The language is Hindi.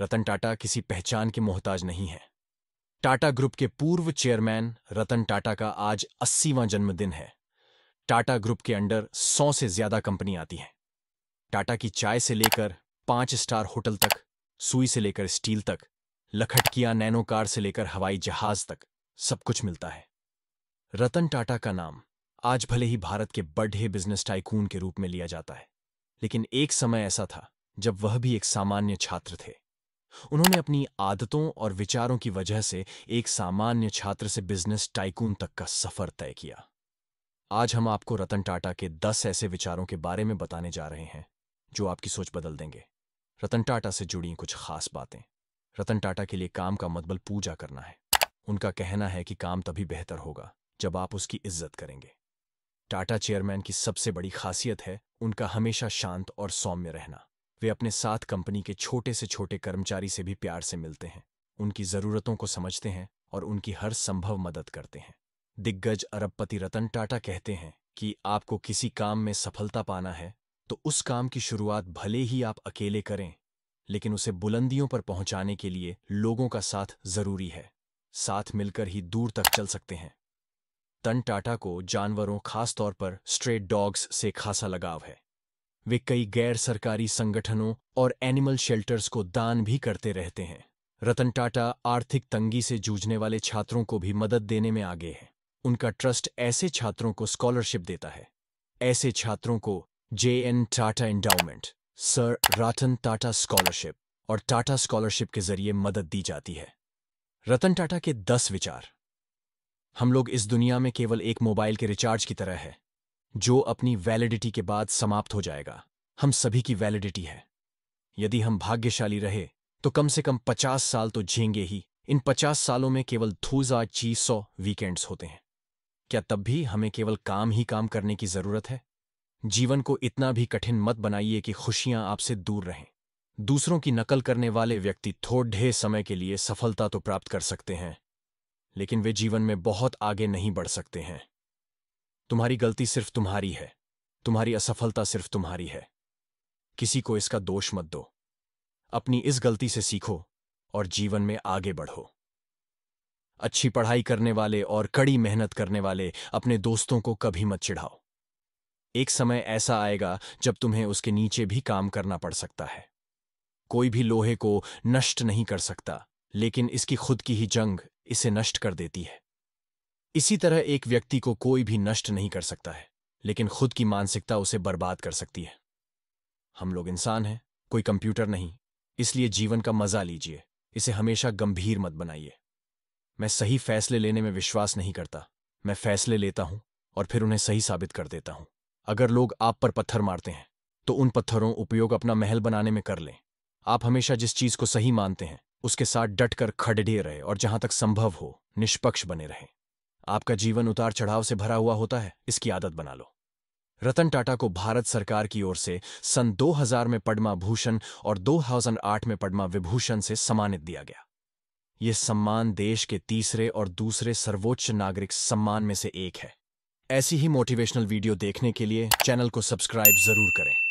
रतन टाटा किसी पहचान के मोहताज नहीं है टाटा ग्रुप के पूर्व चेयरमैन रतन टाटा का आज अस्सीवां जन्मदिन है टाटा ग्रुप के अंडर सौ से ज्यादा कंपनी आती हैं टाटा की चाय से लेकर पांच स्टार होटल तक सुई से लेकर स्टील तक लखटकिया नैनो कार से लेकर हवाई जहाज तक सब कुछ मिलता है रतन टाटा का नाम आज भले ही भारत के बढ़े बिजनेस टाइकून के रूप में लिया जाता है लेकिन एक समय ऐसा था जब वह भी एक सामान्य छात्र थे उन्होंने अपनी आदतों और विचारों की वजह से एक सामान्य छात्र से बिजनेस टाइकून तक का सफर तय किया आज हम आपको रतन टाटा के दस ऐसे विचारों के बारे में बताने जा रहे हैं जो आपकी सोच बदल देंगे रतन टाटा से जुड़ी कुछ खास बातें रतन टाटा के लिए काम का मतबल पूजा करना है उनका कहना है कि काम तभी बेहतर होगा जब आप उसकी इज्जत करेंगे टाटा चेयरमैन की सबसे बड़ी खासियत है उनका हमेशा शांत और सौम्य रहना वे अपने साथ कंपनी के छोटे से छोटे कर्मचारी से भी प्यार से मिलते हैं उनकी जरूरतों को समझते हैं और उनकी हर संभव मदद करते हैं दिग्गज अरबपति रतन टाटा कहते हैं कि आपको किसी काम में सफलता पाना है तो उस काम की शुरुआत भले ही आप अकेले करें लेकिन उसे बुलंदियों पर पहुंचाने के लिए लोगों का साथ जरूरी है साथ मिलकर ही दूर तक चल सकते हैं तन टाटा को जानवरों खासतौर पर स्ट्रेट डॉग्स से खासा लगाव है वे कई गैर सरकारी संगठनों और एनिमल शेल्टर्स को दान भी करते रहते हैं रतन टाटा आर्थिक तंगी से जूझने वाले छात्रों को भी मदद देने में आगे हैं उनका ट्रस्ट ऐसे छात्रों को स्कॉलरशिप देता है ऐसे छात्रों को J N Tata endowment sir Ratan Tata scholarship और टाटा स्कॉलरशिप के जरिए मदद दी जाती है रतन टाटा के दस विचार हम लोग इस दुनिया में केवल एक मोबाइल के रिचार्ज की तरह है जो अपनी वैलिडिटी के बाद समाप्त हो जाएगा हम सभी की वैलिडिटी है यदि हम भाग्यशाली रहे तो कम से कम पचास साल तो झेंगे ही इन पचास सालों में केवल धूजा ची सौ वीकेंड्स होते हैं क्या तब भी हमें केवल काम ही काम करने की जरूरत है जीवन को इतना भी कठिन मत बनाइए कि खुशियां आपसे दूर रहें दूसरों की नकल करने वाले व्यक्ति थोड़े समय के लिए सफलता तो प्राप्त कर सकते हैं लेकिन वे जीवन में बहुत आगे नहीं बढ़ सकते हैं तुम्हारी गलती सिर्फ तुम्हारी है तुम्हारी असफलता सिर्फ तुम्हारी है किसी को इसका दोष मत दो अपनी इस गलती से सीखो और जीवन में आगे बढ़ो अच्छी पढ़ाई करने वाले और कड़ी मेहनत करने वाले अपने दोस्तों को कभी मत चिढ़ाओ एक समय ऐसा आएगा जब तुम्हें उसके नीचे भी काम करना पड़ सकता है कोई भी लोहे को नष्ट नहीं कर सकता लेकिन इसकी खुद की ही जंग इसे नष्ट कर देती है इसी तरह एक व्यक्ति को कोई भी नष्ट नहीं कर सकता है लेकिन खुद की मानसिकता उसे बर्बाद कर सकती है हम लोग इंसान हैं कोई कंप्यूटर नहीं इसलिए जीवन का मजा लीजिए इसे हमेशा गंभीर मत बनाइए मैं सही फैसले लेने में विश्वास नहीं करता मैं फैसले लेता हूं और फिर उन्हें सही साबित कर देता हूं अगर लोग आप पर पत्थर मारते हैं तो उन पत्थरों उपयोग अपना महल बनाने में कर लें आप हमेशा जिस चीज को सही मानते हैं उसके साथ डटकर खडढे रहे और जहां तक संभव हो निष्पक्ष बने रहें आपका जीवन उतार चढ़ाव से भरा हुआ होता है इसकी आदत बना लो रतन टाटा को भारत सरकार की ओर से सन 2000 में पद्मा भूषण और 2008 में पद्मा विभूषण से सम्मानित दिया गया यह सम्मान देश के तीसरे और दूसरे सर्वोच्च नागरिक सम्मान में से एक है ऐसी ही मोटिवेशनल वीडियो देखने के लिए चैनल को सब्सक्राइब जरूर करें